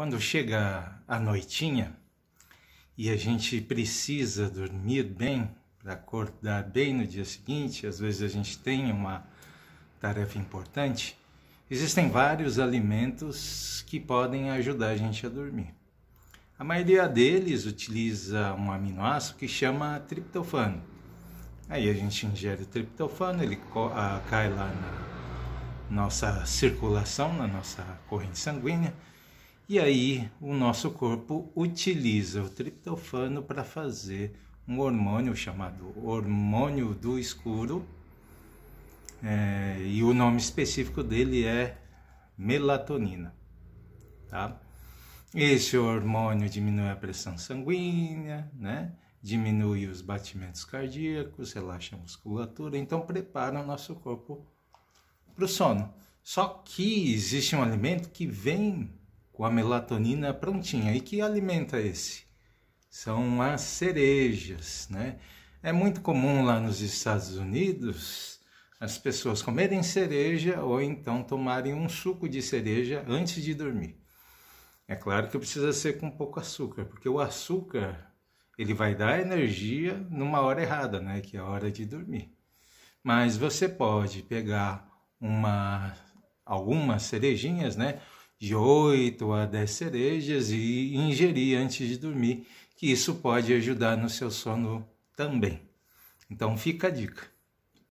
Quando chega a noitinha e a gente precisa dormir bem para acordar bem no dia seguinte, às vezes a gente tem uma tarefa importante, existem vários alimentos que podem ajudar a gente a dormir. A maioria deles utiliza um aminoácido que chama triptofano. Aí a gente ingere o triptofano, ele ah, cai lá na nossa circulação, na nossa corrente sanguínea, e aí o nosso corpo utiliza o triptofano para fazer um hormônio chamado hormônio do escuro. É, e o nome específico dele é melatonina. Tá? Esse hormônio diminui a pressão sanguínea, né? diminui os batimentos cardíacos, relaxa a musculatura, então prepara o nosso corpo para o sono. Só que existe um alimento que vem ou a melatonina prontinha. E que alimenta é esse? São as cerejas, né? É muito comum lá nos Estados Unidos as pessoas comerem cereja ou então tomarem um suco de cereja antes de dormir. É claro que precisa ser com pouco açúcar, porque o açúcar ele vai dar energia numa hora errada, né, que é a hora de dormir. Mas você pode pegar uma algumas cerejinhas, né, de 8 a 10 cerejas e ingerir antes de dormir, que isso pode ajudar no seu sono também. Então fica a dica.